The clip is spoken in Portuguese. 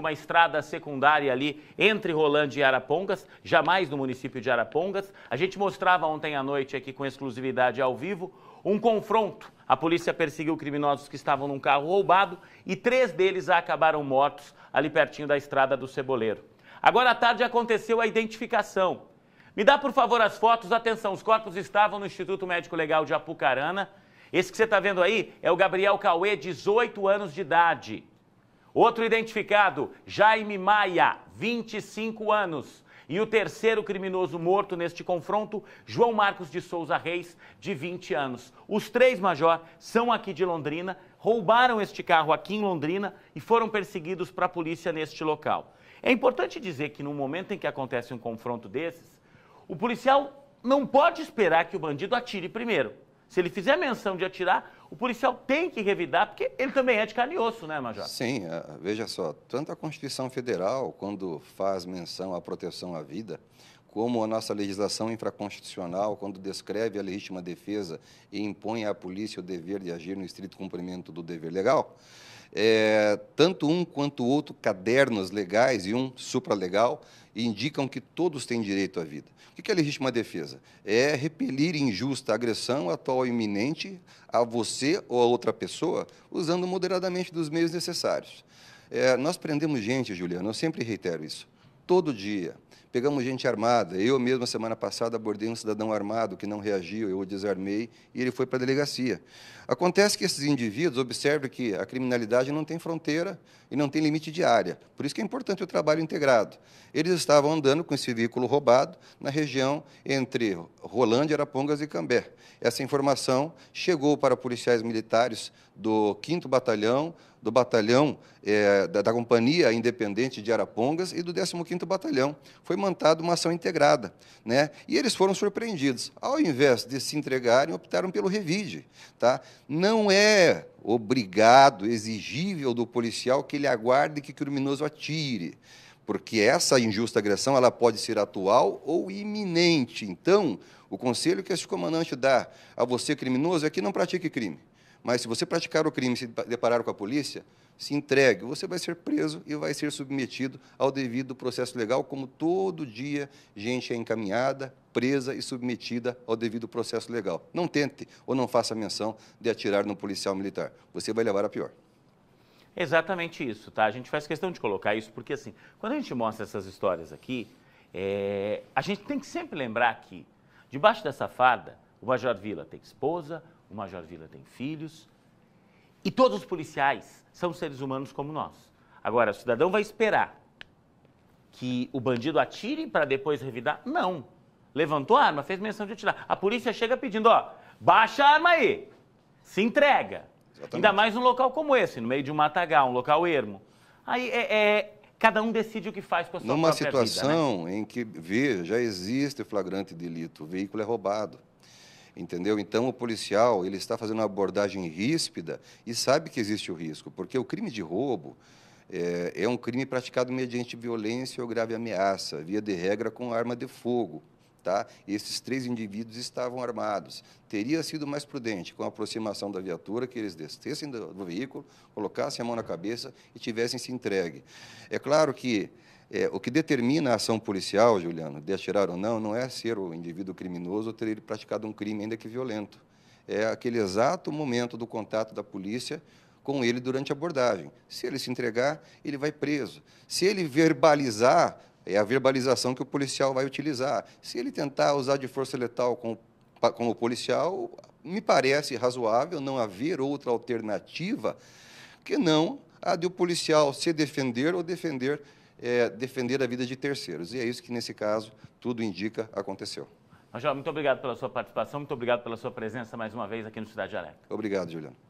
uma estrada secundária ali entre Rolândia e Arapongas, jamais no município de Arapongas. A gente mostrava ontem à noite aqui com exclusividade ao vivo um confronto. A polícia perseguiu criminosos que estavam num carro roubado e três deles acabaram mortos ali pertinho da estrada do Ceboleiro. Agora à tarde aconteceu a identificação. Me dá, por favor, as fotos. Atenção, os corpos estavam no Instituto Médico Legal de Apucarana. Esse que você está vendo aí é o Gabriel Cauê, 18 anos de idade. Outro identificado, Jaime Maia, 25 anos. E o terceiro criminoso morto neste confronto, João Marcos de Souza Reis, de 20 anos. Os três, Major, são aqui de Londrina, roubaram este carro aqui em Londrina e foram perseguidos para a polícia neste local. É importante dizer que no momento em que acontece um confronto desses, o policial não pode esperar que o bandido atire primeiro. Se ele fizer menção de atirar, o policial tem que revidar, porque ele também é de carne e osso, né, Major? Sim, eh, veja só, tanto a Constituição Federal, quando faz menção à proteção à vida, como a nossa legislação infraconstitucional, quando descreve a legítima defesa e impõe à polícia o dever de agir no estrito cumprimento do dever legal, é, tanto um quanto o outro cadernos legais e um supralegal indicam que todos têm direito à vida. O que é legítima defesa? É repelir injusta agressão atual ou iminente a você ou a outra pessoa, usando moderadamente dos meios necessários. É, nós prendemos gente, Juliana, eu sempre reitero isso todo dia. Pegamos gente armada. Eu mesmo, semana passada, abordei um cidadão armado que não reagiu, eu o desarmei e ele foi para a delegacia. Acontece que esses indivíduos observam que a criminalidade não tem fronteira e não tem limite de área. Por isso que é importante o trabalho integrado. Eles estavam andando com esse veículo roubado na região entre Rolândia, Arapongas e Cambé. Essa informação chegou para policiais militares do 5 Batalhão do batalhão é, da, da, Companhia Independente de Arapongas e do 15º Batalhão. Foi montada uma ação integrada. Né? E eles foram surpreendidos. Ao invés de se entregarem, optaram pelo revide. Tá? Não é obrigado, exigível do policial que ele aguarde que o criminoso atire porque essa injusta agressão ela pode ser atual ou iminente. Então, o conselho que esse comandante dá a você criminoso é que não pratique crime. Mas se você praticar o crime e se deparar com a polícia, se entregue, você vai ser preso e vai ser submetido ao devido processo legal, como todo dia gente é encaminhada, presa e submetida ao devido processo legal. Não tente ou não faça menção de atirar no policial militar. Você vai levar a pior. Exatamente isso, tá? A gente faz questão de colocar isso, porque assim, quando a gente mostra essas histórias aqui, é... a gente tem que sempre lembrar que debaixo dessa farda, o Major Vila tem esposa, o Major Vila tem filhos. E todos os policiais são seres humanos como nós. Agora, o cidadão vai esperar que o bandido atire para depois revidar? Não. Levantou a arma, fez menção de atirar. A polícia chega pedindo, ó, baixa a arma aí. Se entrega. Exatamente. Ainda mais num local como esse, no meio de um matagal, um local ermo. Aí é, é cada um decide o que faz com a sua Numa situação vida, né? em que, veja, já existe flagrante delito, o veículo é roubado entendeu? Então o policial ele está fazendo uma abordagem ríspida e sabe que existe o risco, porque o crime de roubo é, é um crime praticado mediante violência ou grave ameaça, via de regra com arma de fogo, Tá? Esses três indivíduos estavam armados. Teria sido mais prudente, com a aproximação da viatura, que eles descessem do, do veículo, colocassem a mão na cabeça e tivessem se entregue. É claro que é, o que determina a ação policial, Juliano, de atirar ou não, não é ser o indivíduo criminoso ou ter ele praticado um crime, ainda que violento. É aquele exato momento do contato da polícia com ele durante a abordagem. Se ele se entregar, ele vai preso. Se ele verbalizar é a verbalização que o policial vai utilizar. Se ele tentar usar de força letal com, com o policial, me parece razoável não haver outra alternativa que não a de o policial se defender ou defender, é, defender a vida de terceiros. E é isso que, nesse caso, tudo indica aconteceu. Major, muito obrigado pela sua participação, muito obrigado pela sua presença mais uma vez aqui no Cidade Alerta. Obrigado, Juliano.